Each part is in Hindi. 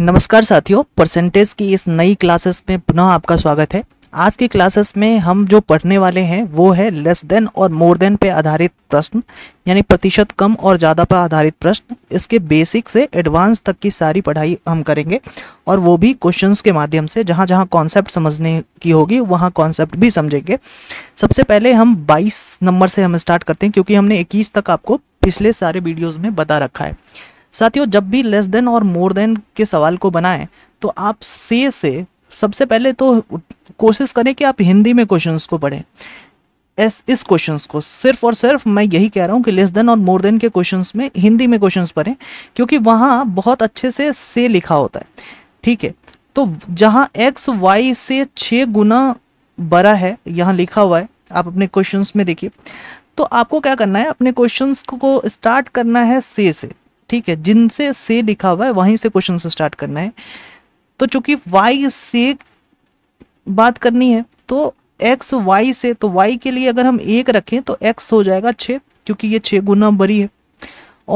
नमस्कार साथियों परसेंटेज की इस नई क्लासेस में पुनः आपका स्वागत है आज की क्लासेस में हम जो पढ़ने वाले हैं वो है लेस देन और मोर देन पे आधारित प्रश्न यानी प्रतिशत कम और ज़्यादा पर आधारित प्रश्न इसके बेसिक से एडवांस तक की सारी पढ़ाई हम करेंगे और वो भी क्वेश्चंस के माध्यम से जहाँ जहाँ कॉन्सेप्ट समझने की होगी वहाँ कॉन्सेप्ट भी समझेंगे सबसे पहले हम बाईस नंबर से हम स्टार्ट करते हैं क्योंकि हमने इक्कीस तक आपको पिछले सारे वीडियोज़ में बता रखा है साथियों जब भी लेस देन और मोर देन के सवाल को बनाएं तो आप से से सबसे पहले तो कोशिश करें कि आप हिंदी में क्वेश्चंस को पढ़ें एस इस क्वेश्चंस को सिर्फ और सिर्फ मैं यही कह रहा हूँ कि लेस देन और मोर देन के क्वेश्चंस में हिंदी में क्वेश्चंस पढ़ें क्योंकि वहाँ बहुत अच्छे से से लिखा होता है ठीक है तो जहाँ एक्स वाई से छः गुना बड़ा है यहाँ लिखा हुआ है आप अपने क्वेश्चन में देखिए तो आपको क्या करना है अपने क्वेश्चन को स्टार्ट करना है से से ठीक है जिनसे से लिखा हुआ है वहीं से क्वेश्चन स्टार्ट करना है तो चूंकि वाई से बात करनी है तो एक्स वाई से तो वाई के लिए अगर हम एक रखें तो एक्स हो जाएगा छः क्योंकि ये छः गुना बड़ी है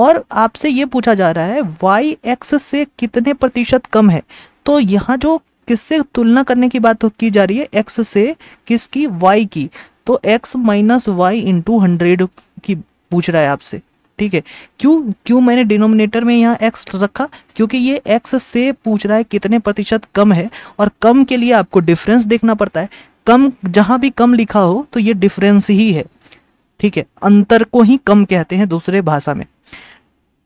और आपसे ये पूछा जा रहा है वाई एक्स से कितने प्रतिशत कम है तो यहाँ जो किससे तुलना करने की बात की जा रही है एक्स से किसकी वाई की तो X minus Y into hundred की पूछ रहा है आपसे ठीक है क्यों क्यों मैंने डिनोमिनेटर में यहाँ एक्स रखा क्योंकि ये एक्स से पूछ रहा है कितने प्रतिशत कम है और कम के लिए आपको डिफरेंस देखना पड़ता है कम जहाँ भी कम लिखा हो तो ये डिफरेंस ही है ठीक है अंतर को ही कम कहते हैं दूसरे भाषा में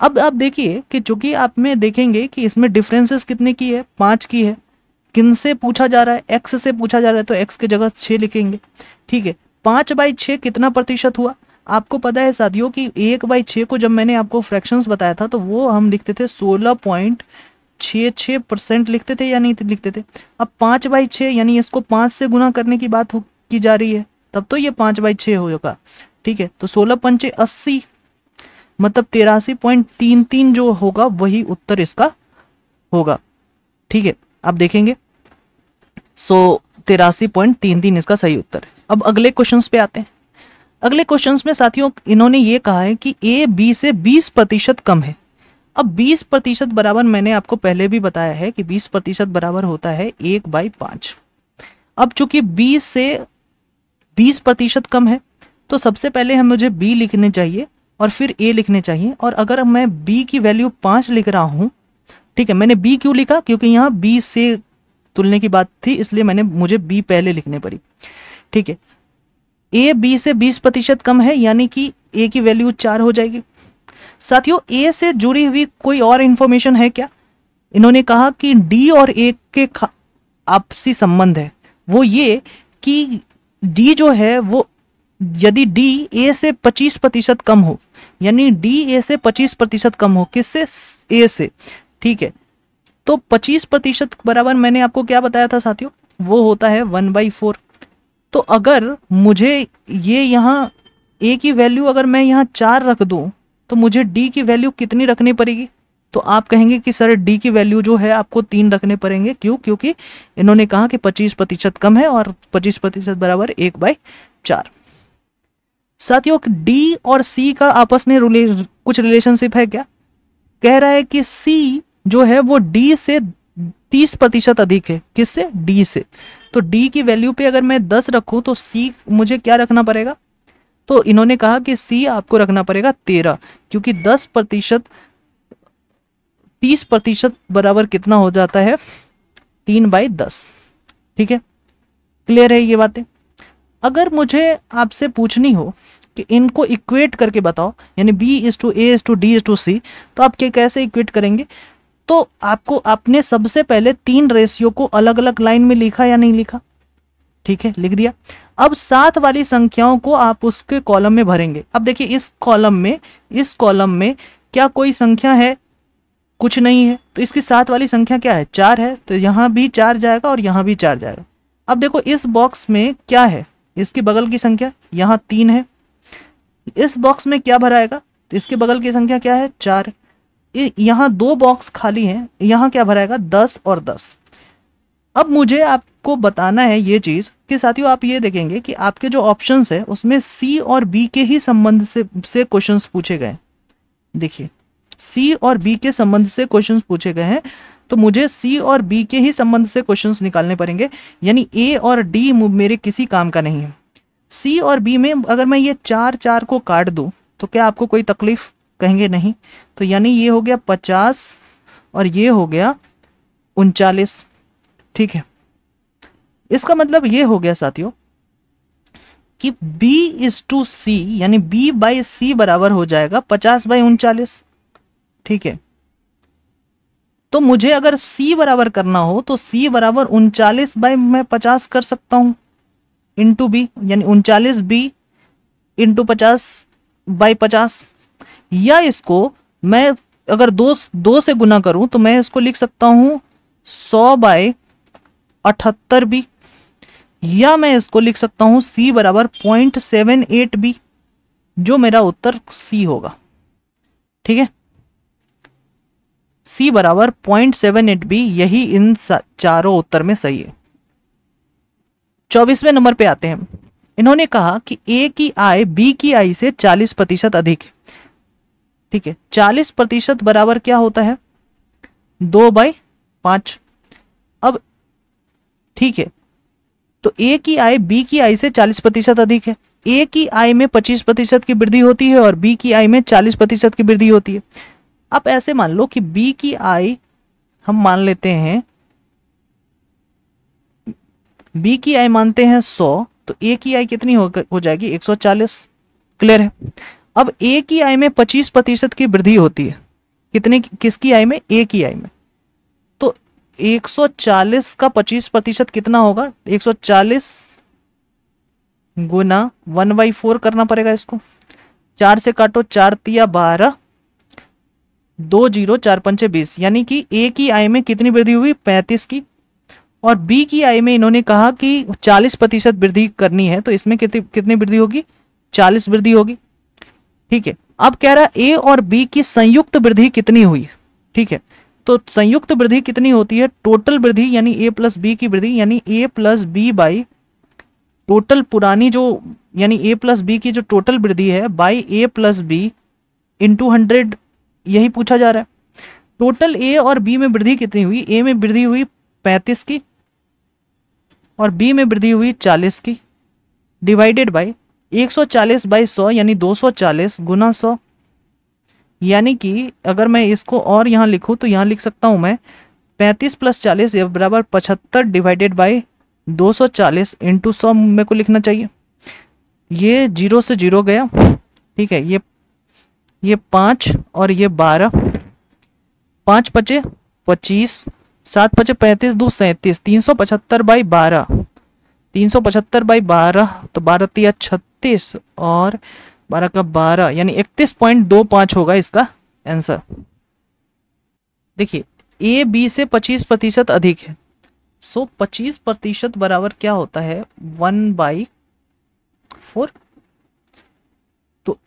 अब आप देखिए कि चूंकि आप में देखेंगे कि इसमें डिफरेंसेस कितने की है पाँच की है किन से पूछा जा रहा है एक्स से पूछा जा रहा है तो एक्स की जगह छः लिखेंगे ठीक है पाँच बाई छः कितना प्रतिशत हुआ आपको पता है साथियों कि एक बाई छः को जब मैंने आपको फ्रैक्शंस बताया था तो वो हम लिखते थे सोलह पॉइंट छः छः परसेंट लिखते थे या नहीं लिखते थे अब पाँच बाई छः यानी इसको पाँच से गुना करने की बात की जा रही है तब तो ये पाँच बाई छः होगा ठीक है तो सोलह पंचे अस्सी मतलब तेरासी पॉइंट तीन तीन जो होगा वही उत्तर इसका होगा ठीक है आप देखेंगे सो तेरासी पॉइंट तीन तीन इसका सही उत्तर है अब अगले क्वेश्चन पे आते हैं अगले क्वेश्चन में साथियों इन्होंने ये कहा है कि ए बी से बीस प्रतिशत कम है अब 20 प्रतिशत बराबर मैंने आपको पहले भी बताया है कि 20 प्रतिशत बराबर होता है एक बाई पांच अब चूंकि 20 से 20 प्रतिशत कम है तो सबसे पहले हम मुझे बी लिखने चाहिए और फिर ए लिखने चाहिए और अगर मैं बी की वैल्यू पांच लिख रहा हूं ठीक है मैंने बी क्यों लिखा क्योंकि यहाँ बी से तुलने की बात थी इसलिए मैंने मुझे बी पहले लिखने पड़ी ठीक है ए बी से बीस प्रतिशत कम है यानी कि ए की वैल्यू चार हो जाएगी साथियों ए से जुड़ी हुई कोई और इन्फॉर्मेशन है क्या इन्होंने कहा कि डी और ए के आपसी संबंध है वो ये कि डी जो है वो यदि डी ए से 25 प्रतिशत कम हो यानी डी ए से 25 प्रतिशत कम हो किससे ए से ठीक है तो 25 प्रतिशत बराबर मैंने आपको क्या बताया था साथियों वो होता है वन बाई फोर तो अगर मुझे ये यहाँ ए की वैल्यू अगर मैं यहाँ चार रख दूँ तो मुझे डी की वैल्यू कितनी रखनी पड़ेगी तो आप कहेंगे कि सर डी की वैल्यू जो है आपको तीन रखने पड़ेंगे क्यों क्योंकि इन्होंने कहा कि पच्चीस प्रतिशत कम है और पच्चीस प्रतिशत बराबर एक बाई चार साथियों डी और सी का आपस में रिले कुछ रिलेशनशिप है क्या कह रहा है कि सी जो है वो डी से तीस प्रतिशत अधिक है किससे डी से तो डी की वैल्यू पे अगर मैं दस रखूँ तो सी मुझे क्या रखना पड़ेगा तो इन्होंने कहा कि सी आपको रखना पड़ेगा तेरह क्योंकि दस प्रतिशत तीस प्रतिशत बराबर कितना हो जाता है तीन बाई दस ठीक है क्लियर है ये बातें अगर मुझे आपसे पूछनी हो कि इनको इक्वेट करके बताओ यानी B is to A is to D is to C तो आप क्या कैसे इक्वेट करेंगे तो आपको आपने सबसे पहले तीन रेशियो को अलग अलग लाइन में लिखा या नहीं लिखा ठीक है लिख दिया अब सात वाली संख्याओं को आप उसके कॉलम में भरेंगे अब देखिए इस कॉलम में इस कॉलम में क्या कोई संख्या है कुछ नहीं है तो इसकी सात वाली संख्या क्या है चार है तो यहाँ भी चार जाएगा और यहाँ भी चार जाएगा अब देखो इस बॉक्स में क्या है इसके बगल की संख्या यहाँ तीन है इस बॉक्स में क्या भराएगा तो इसके बगल की संख्या क्या है चार है यहाँ दो बॉक्स खाली हैं यहाँ क्या भराएगा दस और दस अब मुझे आपको बताना है ये चीज़ कि साथियों आप ये देखेंगे कि आपके जो ऑप्शंस है उसमें सी और बी के ही संबंध से से क्वेश्चंस पूछे गए देखिए सी और बी के संबंध से क्वेश्चंस पूछे गए हैं तो मुझे सी और बी के ही संबंध से क्वेश्चंस निकालने पड़ेंगे यानी ए और डी मेरे किसी काम का नहीं है सी और बी में अगर मैं ये चार चार को काट दूँ तो क्या आपको कोई तकलीफ कहेंगे नहीं तो यानी ये हो गया पचास और ये हो गया उनचालीस ठीक है इसका मतलब ये हो गया साथियों कि b इज टू सी यानी b बाई सी बराबर हो जाएगा पचास बाई उनचालीस ठीक है तो मुझे अगर c बराबर करना हो तो c बराबर उनचालीस बाई मैं पचास कर सकता हूं इंटू बी यानी उनचालीस बी इंटू पचास बाई पचास या इसको मैं अगर दो दो से गुना करूं तो मैं इसको लिख सकता हूं सौ बाय अठहत्तर बी या मैं इसको लिख सकता हूं सी बराबर पॉइंट सेवन एट बी जो मेरा उत्तर सी होगा ठीक है सी बराबर पॉइंट सेवन एट बी यही इन चारों उत्तर में सही है चौबीसवें नंबर पे आते हैं इन्होंने कहा कि ए की आय बी की आय से चालीस प्रतिशत अधिक है ठीक है चालीस प्रतिशत बराबर क्या होता है दो बाई पांच अब ठीक है तो ए की आय बी की आय से चालीस प्रतिशत अधिक है ए की आय में पच्चीस प्रतिशत की वृद्धि होती है और बी की आय में चालीस प्रतिशत की वृद्धि होती है अब ऐसे मान लो कि बी की आय हम मान लेते हैं बी की आय मानते हैं सौ तो ए की आय कितनी हो, हो जाएगी एक सौ चालीस क्लियर है अब ए की आय में पच्चीस प्रतिशत की वृद्धि होती है कितने किसकी आय में ए की आय में तो 140 का 25 प्रतिशत कितना होगा 140 गुना वन बाई फोर करना पड़ेगा इसको चार से काटो चार तिया बारह दो जीरो चार पंचे बीस यानी कि ए की आय में कितनी वृद्धि हुई पैंतीस की और बी की आय में इन्होंने कहा कि चालीस प्रतिशत वृद्धि करनी है तो इसमें कितनी कितनी वृद्धि होगी चालीस वृद्धि होगी ठीक है अब कह रहा है ए और बी की संयुक्त वृद्धि कितनी हुई ठीक है तो संयुक्त वृद्धि कितनी होती है टोटल वृद्धि यानी ए प्लस बी की वृद्धि यानी A plus B by total पुरानी जो यानी ए प्लस बी की जो टोटल वृद्धि है by A plus B into hundred यही पूछा जा रहा है टोटल ए और बी में वृद्धि कितनी हुई ए में वृद्धि हुई पैंतीस की और बी में वृद्धि हुई चालीस की डिवाइडेड बाई एक सौ चालीस बाई सौ यानी दो सौ चालीस गुना सौ यानी कि अगर मैं इसको और यहाँ लिखूँ तो यहाँ लिख सकता हूँ मैं पैंतीस प्लस चालीस बराबर पचहत्तर डिवाइडेड बाई दो सौ चालीस इंटू सौ मेरे को लिखना चाहिए ये जीरो से जीरो गया ठीक है ये ये पाँच और ये बारह पाँच पचे पच्चीस सात पचे पैंतीस दो सैंतीस तीन सौ पचहत्तर बाई बारह तीन सौ पचहत्तर बाई बारह तो बारह तीस छत्तीस इकतीस और बारह का बारह यानी इकतीस पॉइंट दो पाँच होगा इसका आंसर देखिए ए बी से पच्चीस प्रतिशत अधिक है सो पच्चीस प्रतिशत बराबर क्या होता है वन बाई फोर तो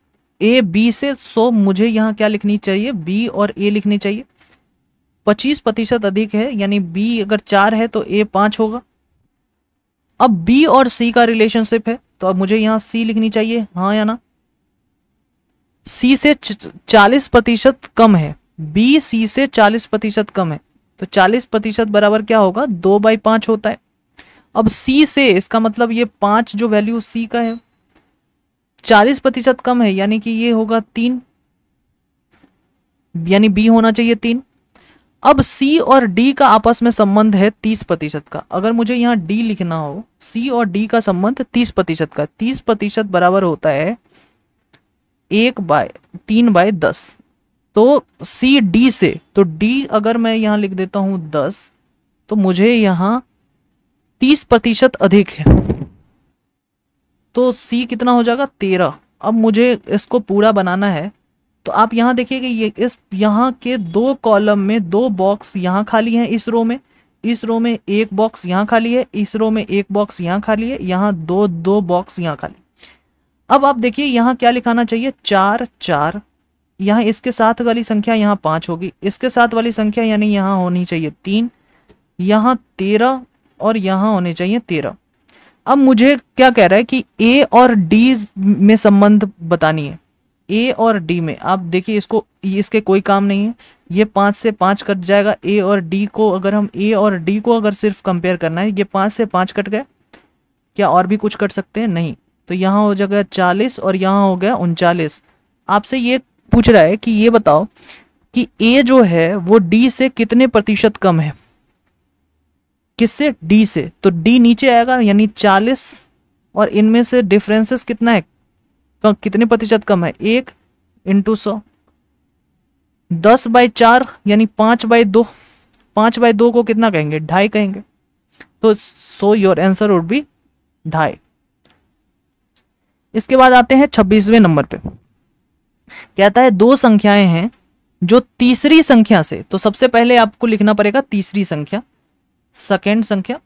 ए बी से सो मुझे यहाँ क्या लिखनी चाहिए बी और ए लिखनी चाहिए पच्चीस प्रतिशत अधिक है यानी बी अगर चार है तो ए पाँच होगा अब बी और सी का रिलेशनशिप है तो अब मुझे यहां सी लिखनी चाहिए हाँ या ना सी से चालीस प्रतिशत कम है बी सी से चालीस प्रतिशत कम है तो चालीस प्रतिशत बराबर क्या होगा दो बाई पांच होता है अब सी से इसका मतलब ये पांच जो वैल्यू सी का है चालीस प्रतिशत कम है यानी कि ये होगा तीन यानी बी होना चाहिए तीन अब सी और डी का आपस में संबंध है तीस प्रतिशत का अगर मुझे यहाँ डी लिखना हो सी और डी का संबंध तीस प्रतिशत का तीस प्रतिशत बराबर होता है एक बाय तीन बाय दस तो सी डी से तो डी अगर मैं यहाँ लिख देता हूँ दस तो मुझे यहाँ तीस प्रतिशत अधिक है तो सी कितना हो जाएगा तेरह अब मुझे इसको पूरा बनाना है तो आप यहाँ देखिए कि ये इस यहाँ के दो कॉलम में दो बॉक्स यहाँ खाली हैं इस रो में इस रो में एक बॉक्स यहाँ खाली है इस रो में एक बॉक्स यहाँ खाली है यहाँ दो दो बॉक्स यहाँ खाली अब आप देखिए यहाँ क्या लिखाना चाहिए चार चार यहाँ इसके साथ वाली संख्या यहाँ पाँच होगी इसके साथ वाली संख्या यानी यहाँ होनी चाहिए तीन यहाँ तेरह और यहाँ होने चाहिए तेरह अब मुझे क्या कह रहा है कि ए और डी में संबंध बतानी है ए और डी में आप देखिए इसको इसके कोई काम नहीं है ये पाँच से पाँच कट जाएगा ए और डी को अगर हम ए और डी को अगर सिर्फ कंपेयर करना है ये पाँच से पाँच कट गए क्या और भी कुछ कट सकते हैं नहीं तो यहाँ हो जाएगा चालीस और यहाँ हो गया उनचालीस आपसे ये पूछ रहा है कि ये बताओ कि ए जो है वो डी से कितने प्रतिशत कम है किससे डी से तो डी नीचे आएगा यानी चालीस और इनमें से डिफ्रेंसेस कितना है कितने प्रतिशत कम है एक इंटू सौ दस बाई चार यानी पांच बाई दो पांच बाई दो को कितना कहेंगे ढाई कहेंगे तो so your answer would be ढाई इसके बाद आते हैं छब्बीसवें नंबर पे कहता है दो संख्याएं हैं जो तीसरी संख्या से तो सबसे पहले आपको लिखना पड़ेगा तीसरी संख्या सेकेंड संख्या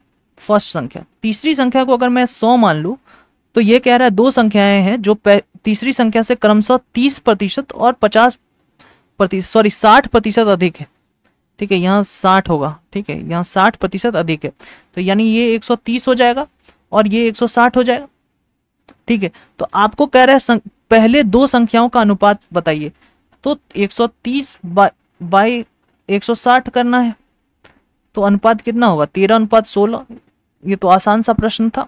फर्स्ट संख्या तीसरी संख्या को अगर मैं सौ मान लू तो ये कह रहा है दो संख्याएं हैं जो तीसरी संख्या से क्रमशः तीस प्रतिशत और पचास प्रतिशत सॉरी साठ प्रतिशत अधिक है ठीक है यहाँ साठ होगा ठीक है यहाँ साठ प्रतिशत अधिक है तो यानी ये एक सौ तीस हो जाएगा और ये एक सौ साठ हो जाएगा ठीक है तो आपको कह रहा है सं... पहले दो संख्याओं का अनुपात बताइए तो एक सौ तीस बाई एक सौ साठ करना है तो अनुपात कितना होगा तेरह अनुपात सोलह ये तो आसान सा प्रश्न था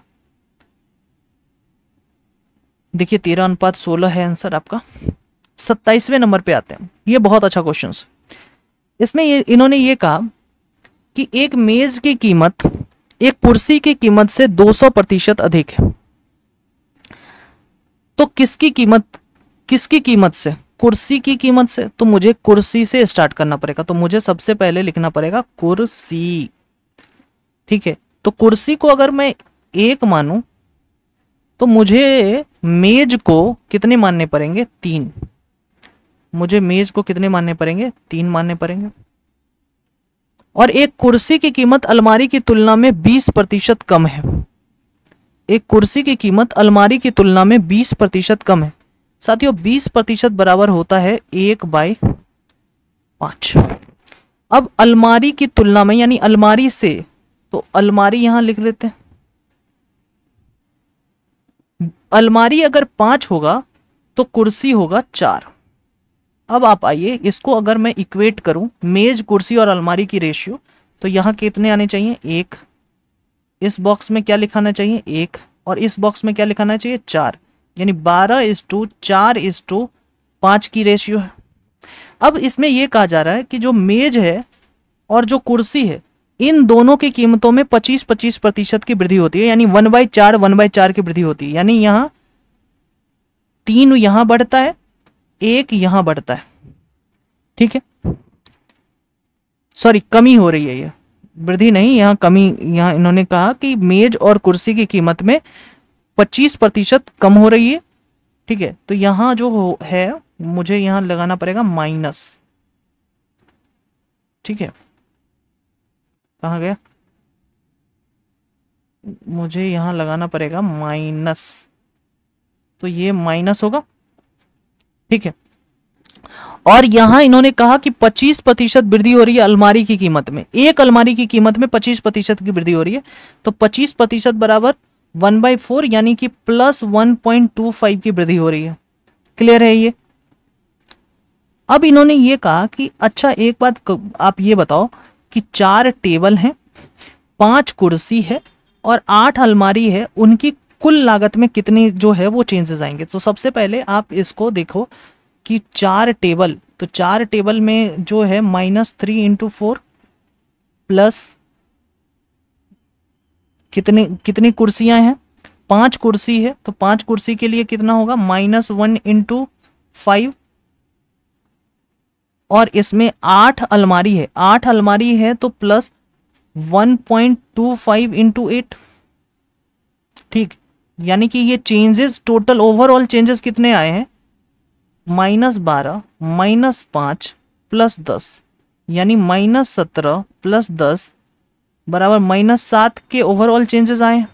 देखिए तेरह अनुपात सोलह है आंसर आपका सत्ताईसवें नंबर पे आते हैं ये बहुत अच्छा क्वेश्चन इसमें ये इन्होंने ये कहा कि एक मेज की कीमत एक कुर्सी की कीमत से 200 प्रतिशत अधिक है तो किसकी कीमत किसकी कीमत से कुर्सी की कीमत से तो मुझे कुर्सी से स्टार्ट करना पड़ेगा तो मुझे सबसे पहले लिखना पड़ेगा कुर्सी ठीक है तो कुर्सी को अगर मैं एक मानूं तो मुझे मेज को कितने मानने पड़ेंगे तीन मुझे मेज को कितने मानने पड़ेंगे तीन मानने पड़ेंगे और एक कुर्सी की कीमत अलमारी की तुलना में बीस प्रतिशत कम है एक कुर्सी की कीमत अलमारी की तुलना में बीस प्रतिशत कम है साथियों बीस प्रतिशत बराबर होता है एक बाई पांच अब अलमारी की तुलना में यानी अलमारी से तो अलमारी यहां लिख लेते हैं अलमारी अगर पांच होगा तो कुर्सी होगा चार अब आप आइए इसको अगर मैं इक्वेट करूं मेज कुर्सी और अलमारी की रेशियो तो यहां कितने आने चाहिए एक इस बॉक्स में क्या लिखाना चाहिए एक और इस बॉक्स में क्या लिखाना चाहिए चार यानी बारह इस टू चार इस टू पांच की रेशियो है अब इसमें यह कहा जा रहा है कि जो मेज है और जो कुर्सी है इन दोनों की कीमतों में 25-25 प्रतिशत की वृद्धि होती है यानी वन बाई चार वन बाई चार की वृद्धि होती है यानी यहां तीन यहां बढ़ता है एक यहां बढ़ता है ठीक है सॉरी कमी हो रही है ये वृद्धि नहीं यहां कमी यहां इन्होंने कहा कि मेज और कुर्सी की कीमत में 25 प्रतिशत कम हो रही है ठीक है तो यहां जो है मुझे यहां लगाना पड़ेगा माइनस ठीक है कहाँ गया मुझे यहाँ लगाना पड़ेगा माइनस तो ये माइनस होगा ठीक है और यहां इन्होंने कहा कि 25 प्रतिशत वृद्धि हो रही है अलमारी की कीमत में एक अलमारी की कीमत में 25 प्रतिशत की वृद्धि हो रही है तो 25 प्रतिशत बराबर वन बाई फोर यानी कि plus one point two five की वृद्धि हो रही है क्लियर है ये अब इन्होंने ये कहा कि अच्छा एक बात आप ये बताओ कि चार टेबल हैं पांच कुर्सी है और आठ अलमारी है उनकी कुल लागत में कितनी जो है वो चेंजेस आएंगे तो सबसे पहले आप इसको देखो कि चार टेबल तो चार टेबल में जो है minus three into four plus कितने कितनी कुर्सियां हैं पांच कुर्सी है तो पांच कुर्सी के लिए कितना होगा माइनस वन इंटू फाइव और इसमें आठ अलमारी है आठ अलमारी है तो plus one point two five into eight ठीक यानी कि ये चेंजेस टोटल ओवरऑल चेंजेस कितने आए हैं माइनस बारह माइनस पांच प्लस दस यानी माइनस सत्रह प्लस दस बराबर माइनस सात के ओवरऑल चेंजेस आए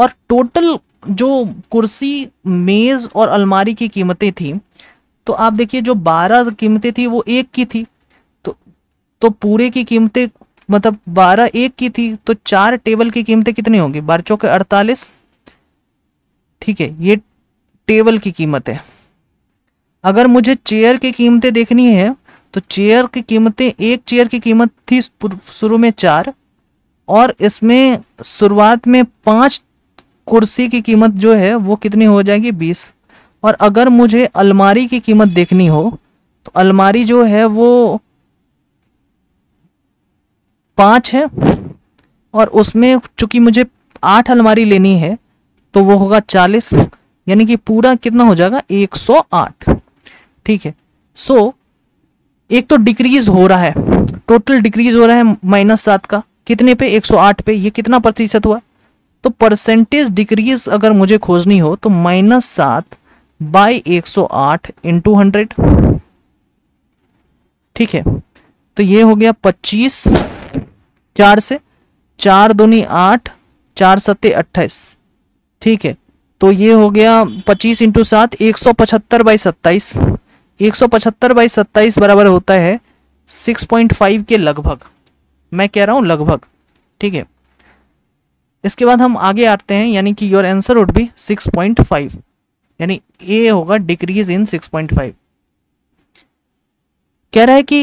और टोटल जो कुर्सी मेज़ और अलमारी की कीमतें थी तो आप देखिए जो बारह कीमतें थी वो एक की थी तो तो पूरे की कीमतें मतलब बारह एक की थी तो चार टेबल की कीमतें कितनी होंगी बारह चौके अड़तालीस ठीक है ये टेबल की कीमत है अगर मुझे चेयर की कीमतें देखनी है तो चेयर की कीमतें एक चेयर की कीमत थी शुरू में चार और इसमें शुरुआत में पांच कुर्सी की कीमत जो है वो कितनी हो जाएगी बीस और अगर मुझे अलमारी की कीमत देखनी हो तो अलमारी जो है वो पाँच है और उसमें चूंकि मुझे आठ अलमारी लेनी है तो वो होगा चालीस यानी कि पूरा कितना हो जाएगा एक सौ आठ ठीक है सो so, एक तो डिक्रीज हो रहा है टोटल डिक्रीज हो रहा है माइनस सात का कितने पे आठ पे ये कितना प्रतिशत हुआ तो परसेंटेज डिक्रीज अगर मुझे खोजनी हो तो माइनस सात बाय 108 सौ आठ इंटू हंड्रेड ठीक है तो ये हो गया 25 चार से चार दूनी आठ चार सत्ते अट्ठाईस ठीक है तो ये हो गया 25 इंटू सात एक सौ पचहत्तर बाई सत्ताईस एक सौ पचहत्तर बाई सत्ताईस बराबर होता है 6.5 के लगभग मैं कह रहा हूँ लगभग ठीक है इसके बाद हम आगे आते हैं यानी कि योर आंसर वुड बी 6.5 यानी ए होगा डिक्रीज इन 6.5 कह रहा है कि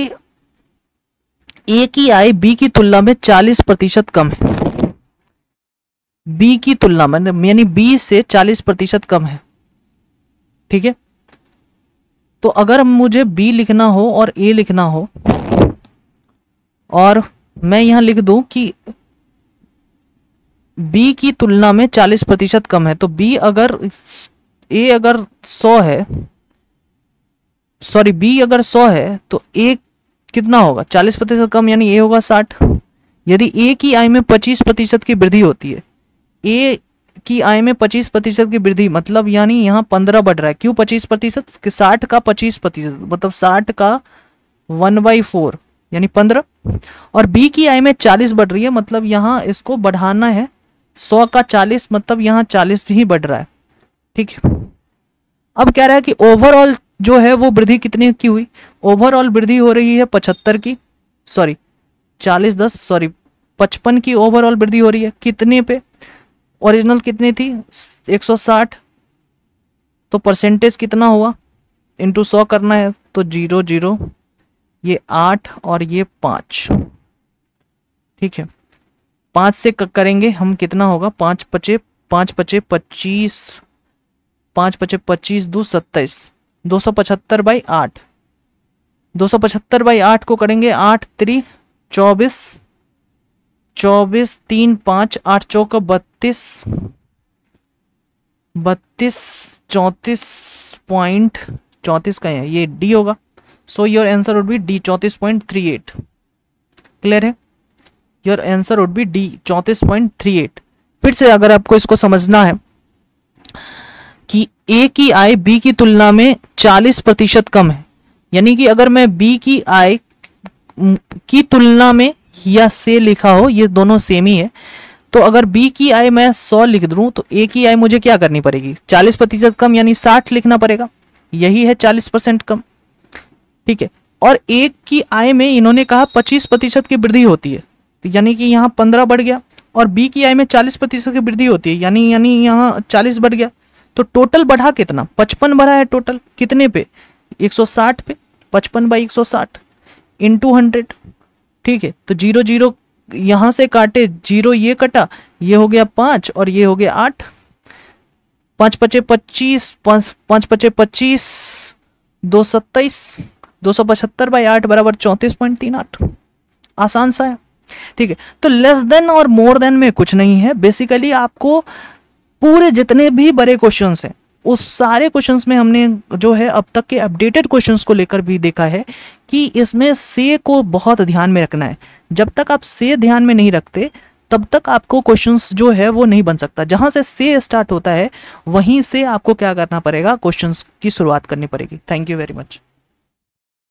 ए की आय बी की तुलना में 40 प्रतिशत कम है बी की तुलना में यानी बी से 40 प्रतिशत कम है ठीक है तो अगर मुझे बी लिखना हो और ए लिखना हो और मैं यहां लिख दूं कि बी की तुलना में 40 प्रतिशत कम है तो बी अगर ए अगर सौ है सॉरी बी अगर सौ है तो ए कितना होगा चालीस प्रतिशत कम यानी ए होगा साठ यदि ए की आय में पच्चीस प्रतिशत की वृद्धि होती है ए की आय में पच्चीस प्रतिशत की वृद्धि मतलब यानी यहाँ पंद्रह बढ़ रहा है क्यों पच्चीस प्रतिशत साठ का पच्चीस प्रतिशत मतलब साठ का वन बाई फोर यानी पंद्रह और बी की आय में चालीस बढ़ रही है मतलब यहाँ इसको बढ़ाना है सौ का चालीस मतलब यहाँ चालीस ही बढ़ रहा है ठीक है अब कह रहा है कि ओवरऑल जो है वो वृद्धि कितनी की हुई ओवरऑल वृद्धि हो रही है पचहत्तर की सॉरी चालीस दस सॉरी पचपन की ओवरऑल वृद्धि हो रही है कितने पे ओरिजिनल कितनी थी 160 तो परसेंटेज कितना हुआ इंटू सौ करना है तो जीरो जीरो ये आठ और ये पाँच ठीक है पाँच से करेंगे हम कितना होगा पाँच पचे पाँच पचे पच्चीस पाँच पचे पच्चीस दो सत्ताईस दो सौ पचहत्तर बाई आठ दो सौ पचहत्तर बाई आठ को करेंगे आठ त्री चौबीस चौबीस तीन पाँच आठ चौक बत्तीस बत्तीस चौंतीस पॉइंट चौंतीस का ये डी होगा so your answer would be D चौंतीस पॉइंट थ्री एट क्लियर है your answer would be D चौंतीस पॉइंट थ्री एट फिर से अगर आपको इसको समझना है ए की आय बी की तुलना में चालीस प्रतिशत कम है यानी कि अगर मैं बी की आय की तुलना में या से लिखा हो ये दोनों सेम ही है तो अगर बी की आय मैं सौ लिख दूँ तो ए की आय मुझे क्या करनी पड़ेगी चालीस प्रतिशत कम यानी साठ लिखना पड़ेगा यही है चालीस परसेंट कम ठीक है और एक की आय में इन्होंने कहा पच्चीस प्रतिशत की वृद्धि होती है तो यानी कि यहाँ पंद्रह बढ़ गया और बी की आय में चालीस प्रतिशत की वृद्धि होती है यानी यानी यहाँ चालीस बढ़ गया तो टोटल बढ़ा कितना पचपन बढ़ा है टोटल कितने पे 160 पे पचपन बाई एक सौ साठ इन टू हंड्रेड ठीक है तो जीरो जीरो यहां से काटे जीरो ये कटा ये हो गया पांच और ये हो गया आठ पांच पचे पच्चीस पांच पचे पच्चीस दो सत्ताईस दो सौ पचहत्तर बाई आठ बराबर चौंतीस पॉइंट तीन आठ आसान सा है ठीक है तो लेस देन और मोर देन में कुछ नहीं है बेसिकली आपको पूरे जितने भी बड़े क्वेश्चन हैं उस सारे क्वेश्चंस में हमने जो है अब तक के अपडेटेड क्वेश्चंस को लेकर भी देखा है कि इसमें से को बहुत ध्यान में रखना है जब तक आप से ध्यान में नहीं रखते तब तक आपको क्वेश्चंस जो है वो नहीं बन सकता जहाँ से से स्टार्ट होता है वहीं से आपको क्या करना पड़ेगा क्वेश्चंस की शुरुआत करनी पड़ेगी थैंक यू वेरी मच